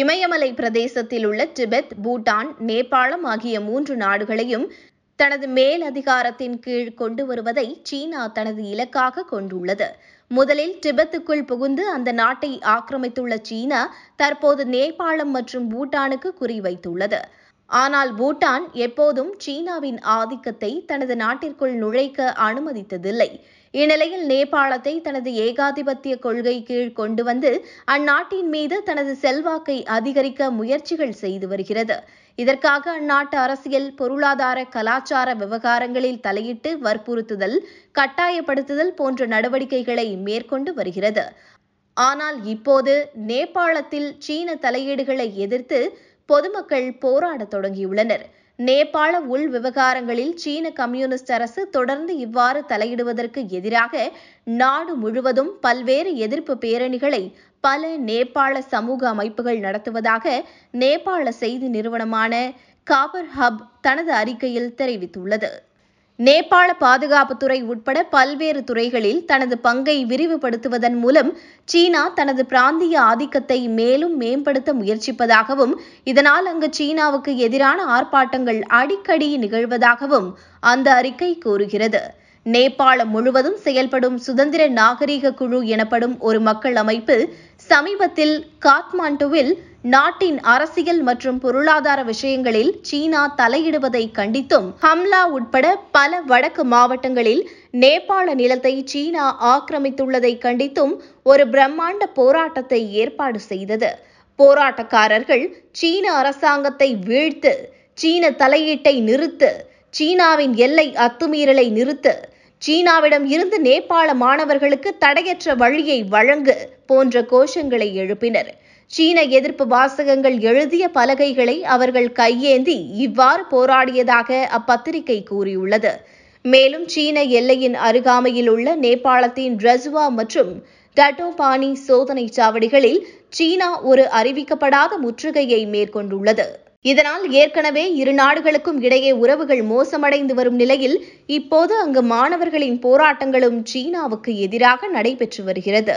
இமயமலை பிரதேசத்தில் உள்ள டிபெத் பூட்டான் நேபாளம் ஆகிய மூன்று நாடுகளையும் தனது மேலதிகாரத்தின் கீழ் கொண்டு வருவதை சீனா தனது இலக்காக கொண்டுள்ளது முதலில் டிபெத்துக்குள் புகுந்து அந்த நாட்டை ஆக்கிரமித்துள்ள சீனா தற்போது நேபாளம் மற்றும் பூட்டானுக்கு குறிவைத்துள்ளது ஆனால் பூட்டான் எப்போதும் சீனாவின் ஆதிக்கத்தை தனது நாட்டிற்குள் நுழைக்க அனுமதித்ததில்லை இந்நிலையில் நேபாளத்தை தனது ஏகாதிபத்திய கொள்கை கீழ் கொண்டு வந்து அந்நாட்டின் மீது தனது செல்வாக்கை அதிகரிக்க முயற்சிகள் செய்து வருகிறது இதற்காக அந்நாட்டு அரசியல் பொருளாதார கலாச்சார விவகாரங்களில் தலையிட்டு வற்புறுத்துதல் கட்டாயப்படுத்துதல் போன்ற நடவடிக்கைகளை மேற்கொண்டு வருகிறது ஆனால் இப்போது நேபாளத்தில் சீன தலையீடுகளை எதிர்த்து பொதுமக்கள் போராடத் தொடங்கியுள்ளனர் நேபாள உள் விவகாரங்களில் சீன கம்யூனிஸ்ட் அரசு தொடர்ந்து இவ்வாறு தலையிடுவதற்கு எதிராக நாடு முழுவதும் பல்வேறு எதிர்ப்பு பேரணிகளை பல நேபாள சமூக அமைப்புகள் நடத்துவதாக நேபாள செய்தி நிறுவனமான காபர் ஹப் தனது அறிக்கையில் தெரிவித்துள்ளது நேபாள பாதுகாப்புத்துறை உட்பட பல்வேறு துறைகளில் தனது பங்கை விரிவுபடுத்துவதன் மூலம் சீனா தனது பிராந்திய ஆதிக்கத்தை மேலும் மேம்படுத்த முயற்சிப்பதாகவும் இதனால் அங்கு சீனாவுக்கு எதிரான ஆர்ப்பாட்டங்கள் அடிக்கடி நிகழ்வதாகவும் அந்த அறிக்கை கூறுகிறது நேபாளம் முழுவதும் செயல்படும் சுதந்திர நாகரீக குழு எனப்படும் ஒரு மக்கள் அமைப்பு சமீபத்தில் காத்மாண்டுவில் நாட்டின் அரசியல் மற்றும் பொருளாதார விஷயங்களில் சீனா தலையிடுவதை கண்டித்தும் ஹம்லா உட்பட பல வடக்கு மாவட்டங்களில் நேபாள நிலத்தை சீனா ஆக்கிரமித்துள்ளதை கண்டித்தும் ஒரு பிரம்மாண்ட போராட்டத்தை ஏற்பாடு செய்தது போராட்டக்காரர்கள் சீன அரசாங்கத்தை வீழ்த்து சீன தலையீட்டை நிறுத்து சீனாவின் எல்லை அத்துமீறலை நிறுத்து சீனாவிடம் இருந்து நேபாள மாணவர்களுக்கு தடையற்ற வழியை வழங்கு போன்ற கோஷங்களை எழுப்பினர் சீன எதிர்ப்பு வாசகங்கள் எழுதிய பலகைகளை அவர்கள் கையேந்தி இவ்வாறு போராடியதாக அப்பத்திரிகை கூறியுள்ளது மேலும் சீன எல்லையின் அருகாமையில் உள்ள நேபாளத்தின் ரஜுவா மற்றும் டட்டோபானி சோதனை சாவடிகளில் சீனா ஒரு அறிவிக்கப்படாத முற்றுகையை மேற்கொண்டுள்ளது இதனால் ஏற்கனவே இரு நாடுகளுக்கும் இடையே உறவுகள் மோசமடைந்து வரும் நிலையில் இப்போது அங்கு மாணவர்களின் போராட்டங்களும் சீனாவுக்கு எதிராக நடைபெற்று வருகிறது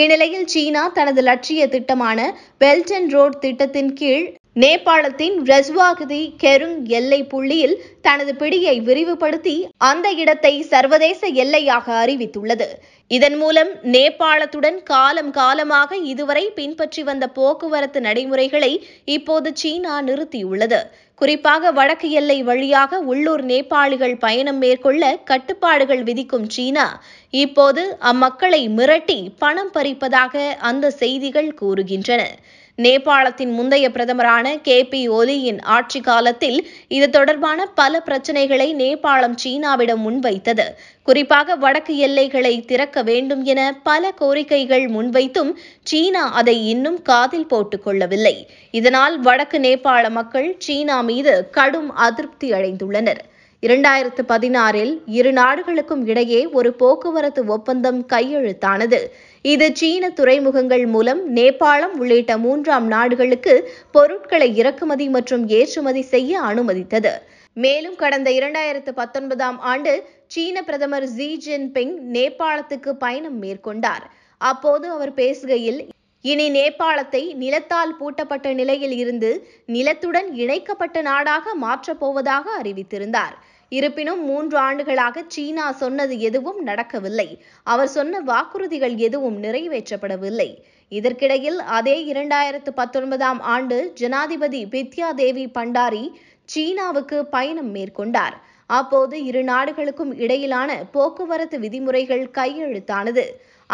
இந்நிலையில் சீனா தனது லட்சிய திட்டமான பெல்ட் அண்ட் ரோட் திட்டத்தின் கீழ் நேபாளத்தின் ரஜ்வாகதி கெருங் எல்லை புள்ளியில் தனது பிடியை விரிவுபடுத்தி அந்த இடத்தை சர்வதேச எல்லையாக அறிவித்துள்ளது இதன் மூலம் நேபாளத்துடன் காலம் காலமாக இதுவரை பின்பற்றி வந்த போக்குவரத்து நடைமுறைகளை இப்போது சீனா நிறுத்தியுள்ளது குறிப்பாக வடக்கு எல்லை வழியாக உள்ளூர் நேபாளிகள் பயணம் மேற்கொள்ள கட்டுப்பாடுகள் விதிக்கும் சீனா இப்போது அம்மக்களை மிரட்டி பணம் பறிப்பதாக அந்த செய்திகள் கூறுகின்றன நேபாளத்தின் முந்தைய பிரதமரான கே பி ஒலியின் ஆட்சி காலத்தில் இது தொடர்பான பல பிரச்சினைகளை நேபாளம் சீனாவிடம் முன்வைத்தது குறிப்பாக வடக்கு எல்லைகளை திறக்க வேண்டும் என பல கோரிக்கைகள் முன்வைத்தும் சீனா அதை இன்னும் காதில் போட்டுக் கொள்ளவில்லை இதனால் வடக்கு நேபாள மக்கள் சீனா மீது கடும் அதிருப்தி அடைந்துள்ளனர் இரண்டாயிரத்து பதினாறில் இரு நாடுகளுக்கும் இடையே ஒரு போக்குவரத்து ஒப்பந்தம் கையெழுத்தானது இது சீன துறைமுகங்கள் மூலம் நேபாளம் உள்ளிட்ட மூன்றாம் நாடுகளுக்கு பொருட்களை இறக்குமதி மற்றும் ஏற்றுமதி செய்ய அனுமதித்தது மேலும் கடந்த இரண்டாயிரத்து பத்தொன்பதாம் ஆண்டு சீன பிரதமர் ஜி ஜின்பிங் நேபாளத்துக்கு பயணம் மேற்கொண்டார் அப்போது அவர் பேசுகையில் இனி நேபாளத்தை நிலத்தால் பூட்டப்பட்ட நிலையில் இருந்து நிலத்துடன் இணைக்கப்பட்ட நாடாக மாற்றப்போவதாக அறிவித்திருந்தார் இருப்பினும் மூன்று ஆண்டுகளாக சீனா சொன்னது எதுவும் நடக்கவில்லை அவர் சொன்ன வாக்குறுதிகள் எதுவும் நிறைவேற்றப்படவில்லை இதற்கிடையில் அதே இரண்டாயிரத்து பத்தொன்பதாம் ஆண்டு ஜனாதிபதி பித்யா தேவி பண்டாரி சீனாவுக்கு பயணம் மேற்கொண்டார் அப்போது இரு நாடுகளுக்கும் இடையிலான போக்குவரத்து விதிமுறைகள் கையெழுத்தானது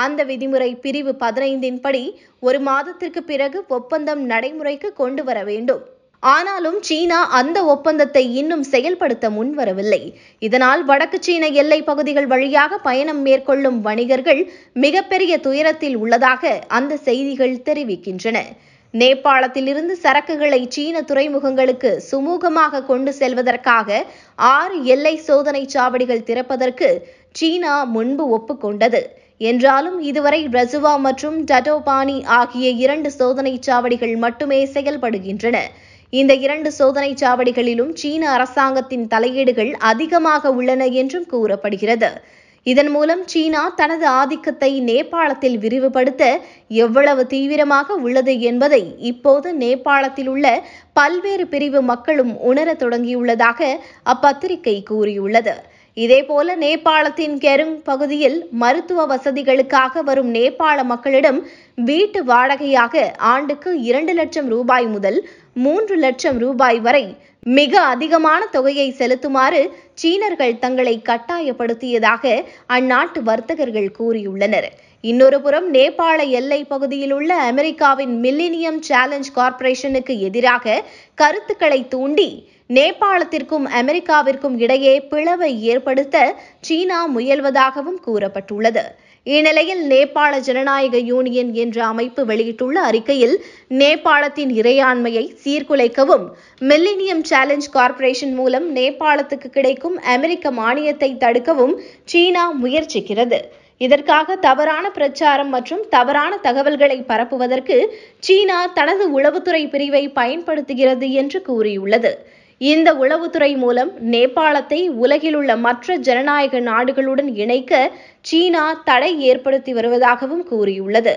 அந்த விதிமுறை பிரிவு பதினைந்தின்படி ஒரு மாதத்திற்கு பிறகு ஒப்பந்தம் நடைமுறைக்கு கொண்டு வர வேண்டும் ஆனாலும் சீனா அந்த ஒப்பந்தத்தை இன்னும் செயல்படுத்த முன்வரவில்லை இதனால் வடக்கு சீன எல்லை பகுதிகள் வழியாக பயணம் மேற்கொள்ளும் வணிகர்கள் மிகப்பெரிய துயரத்தில் உள்ளதாக அந்த செய்திகள் தெரிவிக்கின்றன நேபாளத்திலிருந்து சரக்குகளை சீன துறைமுகங்களுக்கு சுமூகமாக கொண்டு செல்வதற்காக ஆறு எல்லை சோதனை சாவடிகள் திறப்பதற்கு சீனா முன்பு ஒப்புக்கொண்டது என்றாலும் இதுவரை ரசுவா மற்றும் டட்டோபானி ஆகிய இரண்டு சோதனை சாவடிகள் மட்டுமே செயல்படுகின்றன இந்த இரண்டு சோதனை சாவடிகளிலும் சீன அரசாங்கத்தின் தலையீடுகள் அதிகமாக உள்ளன என்றும் கூறப்படுகிறது இதன் மூலம் சீனா தனது ஆதிக்கத்தை நேபாளத்தில் விரிவுபடுத்த எவ்வளவு தீவிரமாக உள்ளது என்பதை இப்போது நேபாளத்தில் உள்ள பல்வேறு பிரிவு மக்களும் உணரத் தொடங்கியுள்ளதாக அப்பத்திரிகை கூறியுள்ளது இதேபோல நேபாளத்தின் கெருங் பகுதியில் மருத்துவ வசதிகளுக்காக வரும் நேபாள மக்களிடம் வீட்டு வாடகையாக ஆண்டுக்கு இரண்டு லட்சம் ரூபாய் முதல் மூன்று லட்சம் ரூபாய் வரை மிக அதிகமான தொகையை செலுத்துமாறு சீனர்கள் தங்களை கட்டாயப்படுத்தியதாக அந்நாட்டு வர்த்தகர்கள் கூறியுள்ளனர் இன்னொரு புறம் நேபாள எல்லை பகுதியில் உள்ள அமெரிக்காவின் மில்லினியம் சேலஞ்ச் கார்ப்பரேஷனுக்கு எதிராக கருத்துக்களை தூண்டி நேபாளத்திற்கும் அமெரிக்காவிற்கும் இடையே பிளவை ஏற்படுத்த சீனா முயல்வதாகவும் கூறப்பட்டுள்ளது இந்நிலையில் நேபாள ஜனநாயக யூனியன் என்ற அமைப்பு வெளியிட்டுள்ள அறிக்கையில் நேபாளத்தின் இறையாண்மையை சீர்குலைக்கவும் மில்லினியம் சேலஞ்ச் கார்ப்பரேஷன் மூலம் நேபாளத்துக்கு கிடைக்கும் அமெரிக்க மானியத்தை தடுக்கவும் சீனா முயற்சிக்கிறது இதற்காக தவறான பிரச்சாரம் மற்றும் தவறான தகவல்களை பரப்புவதற்கு சீனா தனது உளவுத்துறை பிரிவை பயன்படுத்துகிறது என்று கூறியுள்ளது இந்த உளவுத்துறை மூலம் நேபாளத்தை உலகிலுள்ள மற்ற ஜனநாயக நாடுகளுடன் இணைக்க சீனா தடை ஏற்படுத்தி வருவதாகவும் கூறியுள்ளது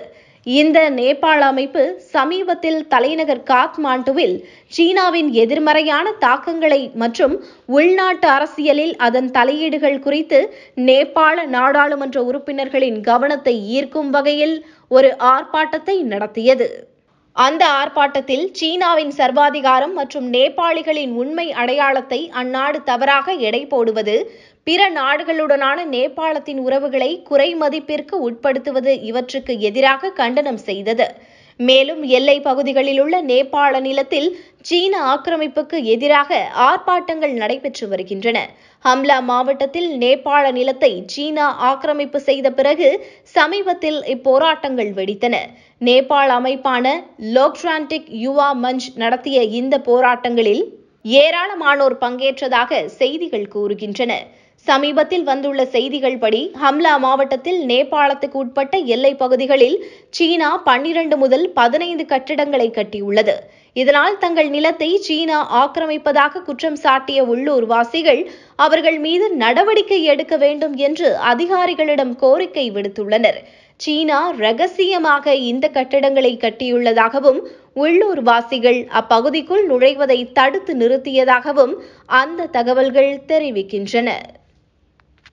இந்த நேபாள அமைப்பு சமீபத்தில் தலைநகர் காத்மாண்டுவில் சீனாவின் எதிர்மறையான தாக்கங்களை மற்றும் உள்நாட்டு அரசியலில் அதன் தலையீடுகள் குறித்து நேபாள நாடாளுமன்ற உறுப்பினர்களின் கவனத்தை ஈர்க்கும் வகையில் ஒரு ஆர்ப்பாட்டத்தை நடத்தியது அந்த ஆர்ப்பாட்டத்தில் சீனாவின் சர்வாதிகாரம் மற்றும் நேபாளிகளின் உண்மை அடையாளத்தை அந்நாடு தவறாக எடை போடுவது பிற நாடுகளுடனான நேபாளத்தின் உறவுகளை குறைமதிப்பிற்கு உட்படுத்துவது இவற்றுக்கு எதிராக கண்டனம் செய்தது மேலும் எல்லை பகுதிகளில் உள்ள நேபாள நிலத்தில் சீன ஆக்கிரமிப்புக்கு எதிராக ஆர்ப்பாட்டங்கள் நடைபெற்று வருகின்றன ஹம்லா மாவட்டத்தில் நேபாள நிலத்தை சீனா ஆக்கிரமிப்பு செய்த பிறகு சமீபத்தில் இப்போராட்டங்கள் வெடித்தன நேபாள அமைப்பான லோக்ட்ராண்டிக் யுவா மஞ்ச் நடத்திய இந்த போராட்டங்களில் ஏராளமானோர் பங்கேற்றதாக செய்திகள் கூறுகின்றன சமீபத்தில் வந்துள்ள செய்திகள் படி ஹம்லா மாவட்டத்தில் நேபாளத்துக்கு உட்பட்ட எல்லைப் பகுதிகளில் சீனா பன்னிரண்டு முதல் பதினைந்து கட்டிடங்களை கட்டியுள்ளது இதனால் தங்கள் நிலத்தை சீனா ஆக்கிரமிப்பதாக குற்றம் சாட்டிய உள்ளூர்வாசிகள் அவர்கள் மீது நடவடிக்கை எடுக்க வேண்டும் என்று அதிகாரிகளிடம் கோரிக்கை விடுத்துள்ளனர் சீனா ரகசியமாக இந்த கட்டிடங்களை கட்டியுள்ளதாகவும் உள்ளூர் வாசிகள் அப்பகுதிக்குள் நுழைவதை தடுத்து நிறுத்தியதாகவும் அந்த தகவல்கள் தெரிவிக்கின்றன